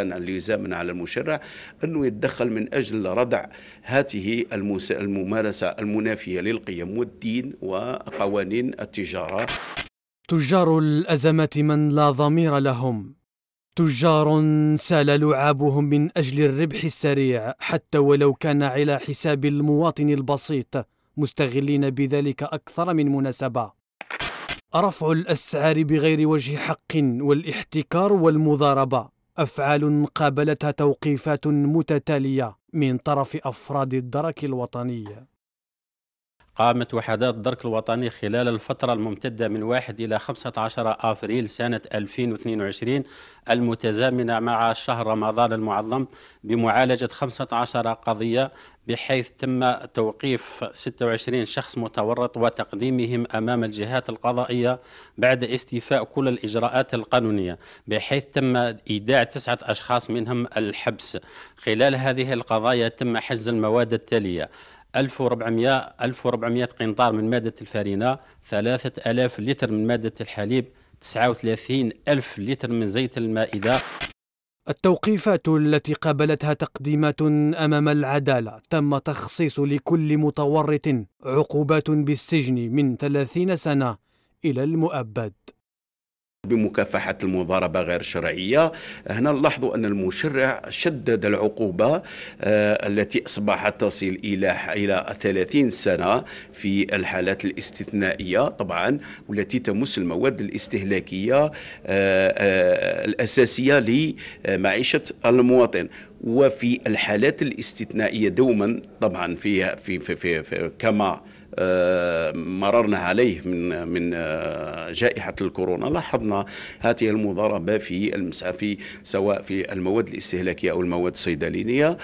ليزامن على المشرع أنه يتدخل من أجل ردع هذه الممارسة المنافية للقيم والدين وقوانين التجارة تجار الأزمات من لا ضمير لهم تجار سال لعابهم من أجل الربح السريع حتى ولو كان على حساب المواطن البسيط مستغلين بذلك أكثر من مناسبة رفع الأسعار بغير وجه حق والاحتكار والمضاربة افعال قابلتها توقيفات متتاليه من طرف افراد الدرك الوطني قامت وحدات الدرك الوطني خلال الفترة الممتدة من 1 إلى 15 أفريل سنة 2022 المتزامنة مع شهر رمضان المعظم بمعالجة 15 قضية بحيث تم توقيف 26 شخص متورط وتقديمهم امام الجهات القضائيه بعد استيفاء كل الاجراءات القانونيه بحيث تم ايداع تسعه اشخاص منهم الحبس خلال هذه القضايا تم حجز المواد التاليه 1400 1400 قنطار من مادة الفارينة 3000 لتر من مادة الحليب 39 ألف لتر من زيت المائدة التوقيفات التي قابلتها تقديمات امام العداله تم تخصيص لكل متورط عقوبات بالسجن من 30 سنه الى المؤبد بمكافحة المضاربة غير الشرعية هنا نلاحظوا أن المشرع شدد العقوبة آه، التي أصبحت تصل إلى إلى 30 سنة في الحالات الاستثنائية طبعا والتي تمس المواد الاستهلاكية آه، آه، الأساسية لمعيشة المواطن وفي الحالات الاستثنائيه دوما طبعا في في في, في, في كما آه، مررنا عليه من من آه، جائحه الكورونا لاحظنا هذه المضاربه في المسافي في سواء في المواد الاستهلاكيه او المواد الصيدليه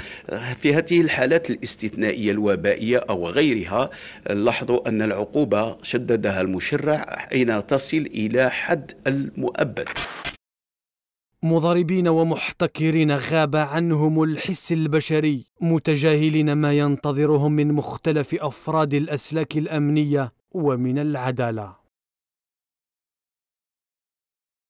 في هذه الحالات الاستثنائيه الوبائيه او غيرها لاحظوا ان العقوبه شددها المشرع حين تصل الى حد المؤبد مضاربين ومحتكرين غاب عنهم الحس البشري متجاهلين ما ينتظرهم من مختلف افراد الاسلاك الامنيه ومن العداله